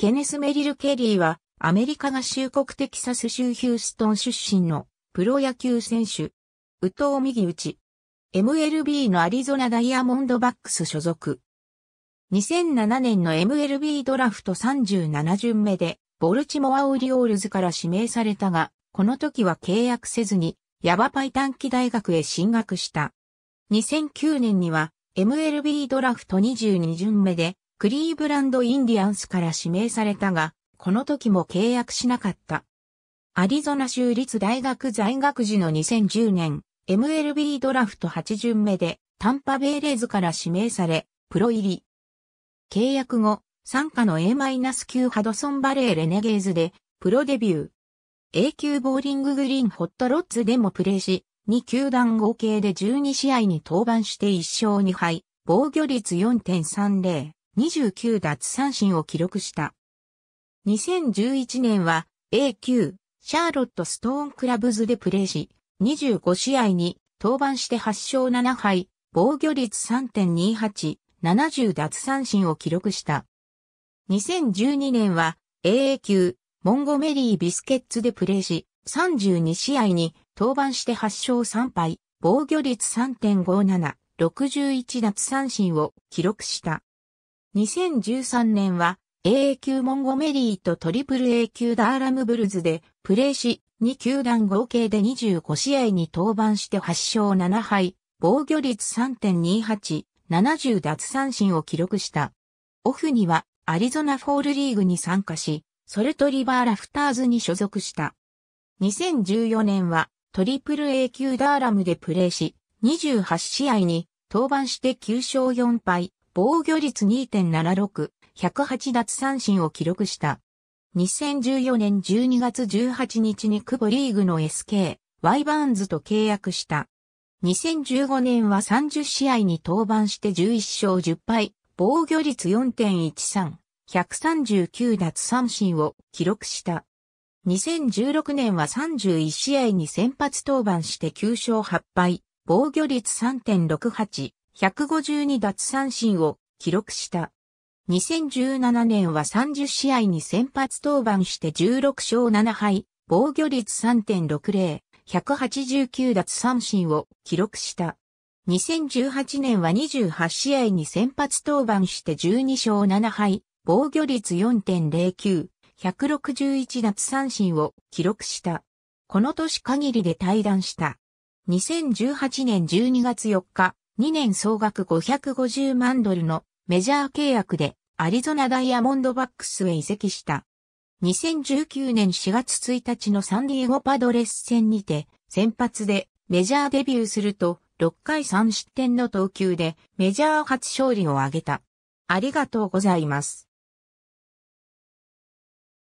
ケネス・メリル・ケリーは、アメリカ合衆国テキサス州ヒューストン出身のプロ野球選手。宇藤右打ち。MLB のアリゾナダイヤモンドバックス所属。2007年の MLB ドラフト37巡目で、ボルチモア・オリオールズから指名されたが、この時は契約せずに、ヤバパイ短期大学へ進学した。2009年には、MLB ドラフト22巡目で、クリーブランド・インディアンスから指名されたが、この時も契約しなかった。アリゾナ州立大学在学時の2010年、MLB ドラフト8巡目で、タンパベイレーズから指名され、プロ入り。契約後、参加の A-9 ハドソンバレーレネゲーズで、プロデビュー。A 級ボーリンググリーンホットロッツでもプレーし、2球団合計で12試合に登板して1勝2敗、防御率4.30。29奪三振を記録した。2011年は A 級シャーロットストーンクラブズでプレーし、25試合に登板して8勝7敗、防御率3.28、70奪三振を記録した。2012年は AA 級モンゴメリー・ビスケッツでプレーし、32試合に登板して8勝3敗、防御率3.57、61奪三振を記録した。2013年は AA 級モンゴメリーとトリプル A 級ダーラムブルズでプレーし、2球団合計で25試合に登板して8勝7敗、防御率3.28、70奪三振を記録した。オフにはアリゾナフォールリーグに参加し、ソルトリバーラフターズに所属した。2014年はトリプル A 級ダーラムでプレーし、28試合に登板して9勝4敗、防御率2.76、108奪三振を記録した。2014年12月18日に久保リーグの SK、ワイバーンズと契約した。2015年は30試合に登板して11勝10敗、防御率4.13、139奪三振を記録した。2016年は31試合に先発登板して9勝8敗、防御率3.68、152奪三振を記録した。2017年は30試合に先発登板して16勝7敗、防御率3.60、189奪三振を記録した。2018年は28試合に先発登板して12勝7敗、防御率4.09、161奪三振を記録した。この年限りで退団した。2018年12月4日、2年総額550万ドルのメジャー契約でアリゾナダイヤモンドバックスへ移籍した。2019年4月1日のサンディエゴパドレス戦にて先発でメジャーデビューすると6回3失点の投球でメジャー初勝利を挙げた。ありがとうございます。